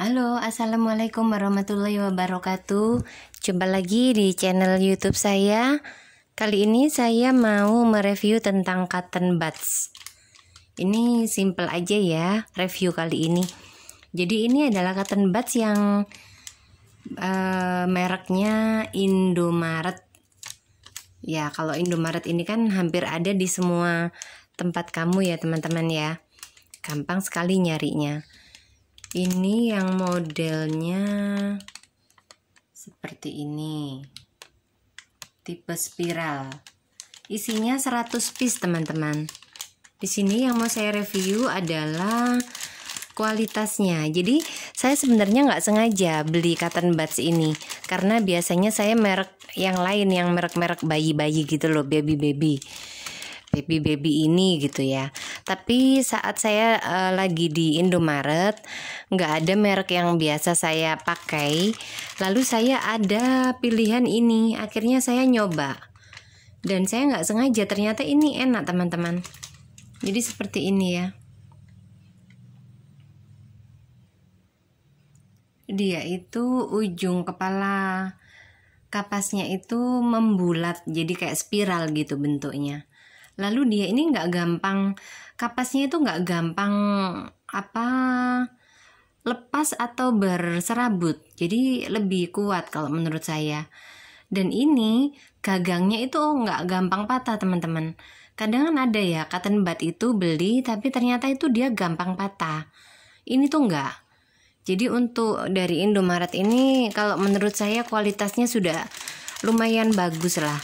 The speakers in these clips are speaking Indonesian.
Halo, assalamualaikum warahmatullahi wabarakatuh. Jumpa lagi di channel YouTube saya. Kali ini saya mau mereview tentang cotton buds. Ini simple aja ya review kali ini. Jadi ini adalah cotton buds yang uh, mereknya Indomaret. Ya, kalau Indomaret ini kan hampir ada di semua tempat kamu ya, teman-teman ya. Gampang sekali nyarinya ini yang modelnya seperti ini tipe spiral isinya 100 piece teman-teman di sini yang mau saya review adalah kualitasnya jadi saya sebenarnya nggak sengaja beli cotton buds ini karena biasanya saya merek yang lain yang merek-merek bayi-bayi gitu loh baby-baby baby baby ini gitu ya. Tapi saat saya uh, lagi di Indomaret, nggak ada merek yang biasa saya pakai. Lalu saya ada pilihan ini, akhirnya saya nyoba. Dan saya nggak sengaja, ternyata ini enak teman-teman. Jadi seperti ini ya. Dia itu ujung kepala kapasnya itu membulat jadi kayak spiral gitu bentuknya lalu dia ini nggak gampang kapasnya itu nggak gampang apa lepas atau berserabut jadi lebih kuat kalau menurut saya dan ini gagangnya itu nggak gampang patah teman-teman kadang ada ya cotton bud itu beli tapi ternyata itu dia gampang patah ini tuh nggak jadi untuk dari Indomaret ini kalau menurut saya kualitasnya sudah lumayan bagus lah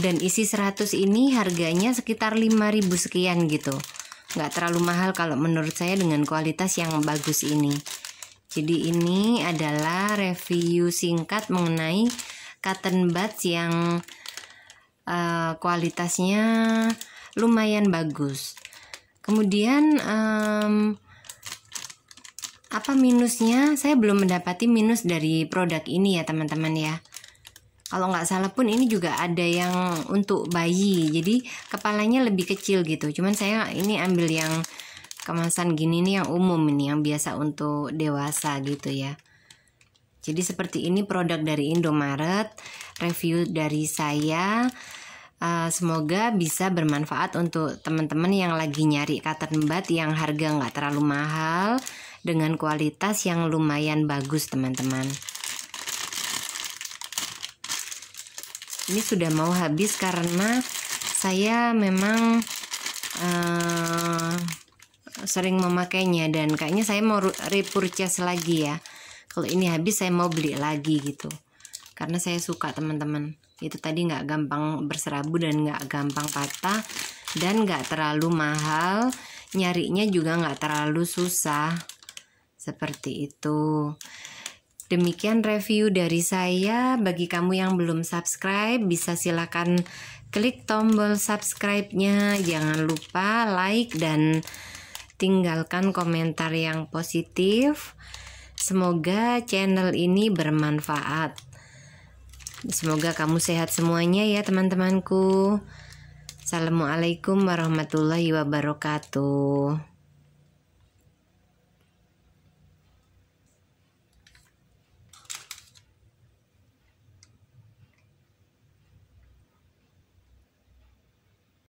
dan isi 100 ini harganya sekitar 5000 sekian gitu nggak terlalu mahal kalau menurut saya dengan kualitas yang bagus ini jadi ini adalah review singkat mengenai cotton buds yang uh, kualitasnya lumayan bagus kemudian um, apa minusnya saya belum mendapati minus dari produk ini ya teman-teman ya kalau nggak salah pun ini juga ada yang untuk bayi jadi kepalanya lebih kecil gitu cuman saya ini ambil yang kemasan gini nih yang umum ini yang biasa untuk dewasa gitu ya jadi seperti ini produk dari Indomaret review dari saya uh, semoga bisa bermanfaat untuk teman-teman yang lagi nyari cotton bud yang harga nggak terlalu mahal dengan kualitas yang lumayan bagus teman-teman ini sudah mau habis karena saya memang uh, sering memakainya dan kayaknya saya mau repurchase lagi ya kalau ini habis saya mau beli lagi gitu karena saya suka teman-teman itu tadi nggak gampang berserabu dan nggak gampang patah dan nggak terlalu mahal nyarinya juga nggak terlalu susah seperti itu Demikian review dari saya. Bagi kamu yang belum subscribe, bisa silakan klik tombol subscribe-nya. Jangan lupa like dan tinggalkan komentar yang positif. Semoga channel ini bermanfaat. Semoga kamu sehat semuanya ya teman-temanku. Assalamualaikum warahmatullahi wabarakatuh.